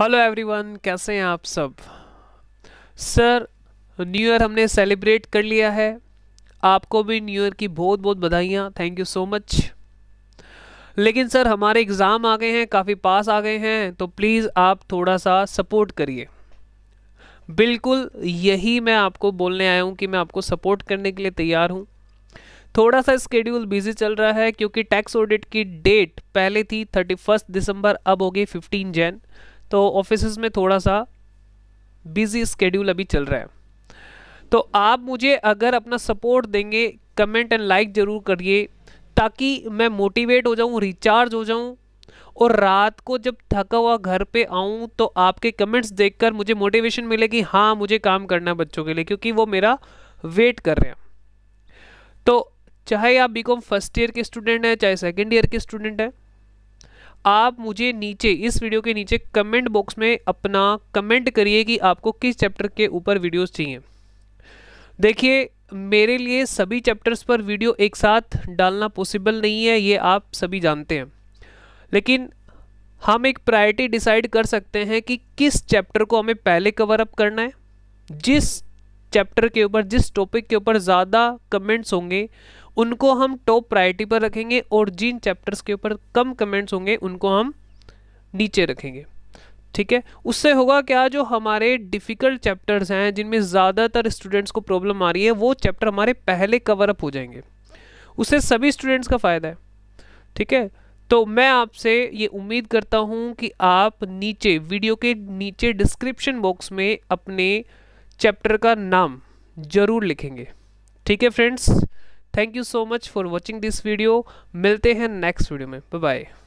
hello everyone कैसे हैं आप सब सर न्यू ईयर हमने सेलिब्रेट कर लिया है आपको भी न्यू ईयर की बहुत बहुत बधाइयाँ थैंक यू सो मच लेकिन सर हमारे एग्ज़ाम आ गए हैं काफ़ी पास आ गए हैं तो प्लीज़ आप थोड़ा सा सपोर्ट करिए बिल्कुल यही मैं आपको बोलने आया हूँ कि मैं आपको सपोर्ट करने के लिए तैयार हूँ थोड़ा सा स्केड्यूल बिजी चल रहा है क्योंकि टैक्स ऑडिट की डेट पहले थी थर्टी दिसंबर अब होगी फिफ्टीन जैन तो ऑफिस में थोड़ा सा बिजी स्केड्यूल अभी चल रहा है तो आप मुझे अगर अपना सपोर्ट देंगे कमेंट एंड लाइक ज़रूर करिए ताकि मैं मोटिवेट हो जाऊँ रिचार्ज हो जाऊँ और रात को जब थका हुआ घर पे आऊँ तो आपके कमेंट्स देखकर मुझे मोटिवेशन मिले कि हाँ मुझे काम करना है बच्चों के लिए क्योंकि वो मेरा वेट कर रहे हैं तो चाहे आप बीकॉम फर्स्ट ईयर के स्टूडेंट हैं चाहे सेकेंड ईयर के स्टूडेंट हैं आप मुझे नीचे इस वीडियो के नीचे कमेंट बॉक्स में अपना कमेंट करिए कि आपको किस चैप्टर के ऊपर वीडियोस चाहिए देखिए मेरे लिए सभी चैप्टर्स पर वीडियो एक साथ डालना पॉसिबल नहीं है ये आप सभी जानते हैं लेकिन हम एक प्रायोरिटी डिसाइड कर सकते हैं कि किस चैप्टर को हमें पहले कवर अप करना है जिस चैप्टर के ऊपर जिस टॉपिक के ऊपर ज़्यादा कमेंट्स होंगे उनको हम टॉप प्रायोरिटी पर रखेंगे और जिन चैप्टर्स के ऊपर कम कमेंट्स होंगे उनको हम नीचे रखेंगे ठीक है उससे होगा क्या जो हमारे डिफ़िकल्ट चैप्टर्स हैं जिनमें ज़्यादातर स्टूडेंट्स को प्रॉब्लम आ रही है वो चैप्टर हमारे पहले कवर अप हो जाएंगे उससे सभी स्टूडेंट्स का फ़ायदा है ठीक है तो मैं आपसे ये उम्मीद करता हूँ कि आप नीचे वीडियो के नीचे डिस्क्रिप्शन बॉक्स में अपने चैप्टर का नाम ज़रूर लिखेंगे ठीक है friends thank you so much for watching this video मिलते हैं नेक्स्ट वीडियो में बाय